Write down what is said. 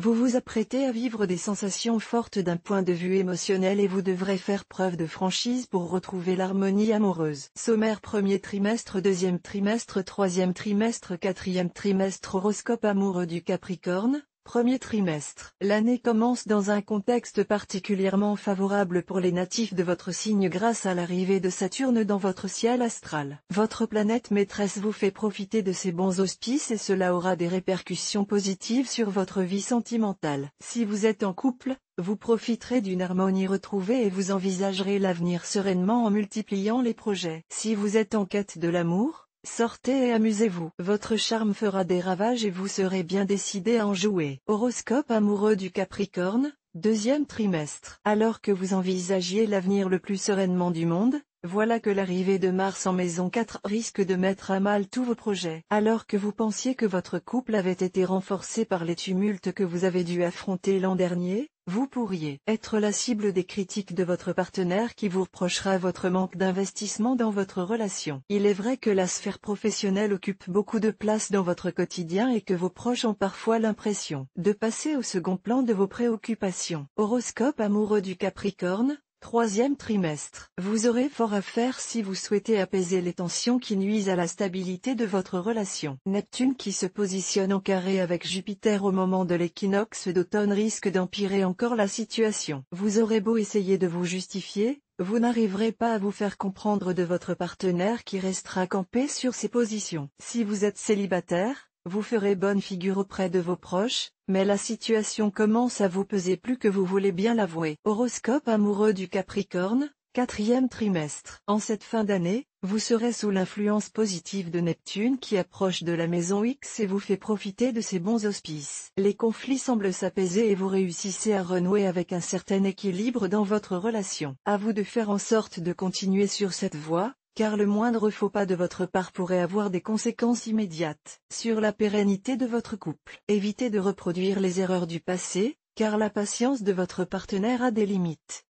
Vous vous apprêtez à vivre des sensations fortes d'un point de vue émotionnel et vous devrez faire preuve de franchise pour retrouver l'harmonie amoureuse. Sommaire premier trimestre deuxième trimestre troisième trimestre quatrième trimestre horoscope amoureux du Capricorne, Premier trimestre, l'année commence dans un contexte particulièrement favorable pour les natifs de votre signe grâce à l'arrivée de Saturne dans votre ciel astral. Votre planète maîtresse vous fait profiter de ces bons auspices et cela aura des répercussions positives sur votre vie sentimentale. Si vous êtes en couple, vous profiterez d'une harmonie retrouvée et vous envisagerez l'avenir sereinement en multipliant les projets. Si vous êtes en quête de l'amour, Sortez et amusez-vous. Votre charme fera des ravages et vous serez bien décidé à en jouer. Horoscope amoureux du Capricorne, deuxième trimestre. Alors que vous envisagiez l'avenir le plus sereinement du monde, voilà que l'arrivée de Mars en maison 4 risque de mettre à mal tous vos projets. Alors que vous pensiez que votre couple avait été renforcé par les tumultes que vous avez dû affronter l'an dernier, vous pourriez être la cible des critiques de votre partenaire qui vous reprochera votre manque d'investissement dans votre relation. Il est vrai que la sphère professionnelle occupe beaucoup de place dans votre quotidien et que vos proches ont parfois l'impression de passer au second plan de vos préoccupations. Horoscope amoureux du Capricorne, Troisième trimestre. Vous aurez fort à faire si vous souhaitez apaiser les tensions qui nuisent à la stabilité de votre relation. Neptune qui se positionne en carré avec Jupiter au moment de l'équinoxe d'automne risque d'empirer encore la situation. Vous aurez beau essayer de vous justifier, vous n'arriverez pas à vous faire comprendre de votre partenaire qui restera campé sur ses positions. Si vous êtes célibataire, vous ferez bonne figure auprès de vos proches, mais la situation commence à vous peser plus que vous voulez bien l'avouer. Horoscope amoureux du Capricorne, quatrième trimestre. En cette fin d'année, vous serez sous l'influence positive de Neptune qui approche de la maison X et vous fait profiter de ses bons auspices. Les conflits semblent s'apaiser et vous réussissez à renouer avec un certain équilibre dans votre relation. À vous de faire en sorte de continuer sur cette voie, car le moindre faux pas de votre part pourrait avoir des conséquences immédiates sur la pérennité de votre couple. Évitez de reproduire les erreurs du passé, car la patience de votre partenaire a des limites.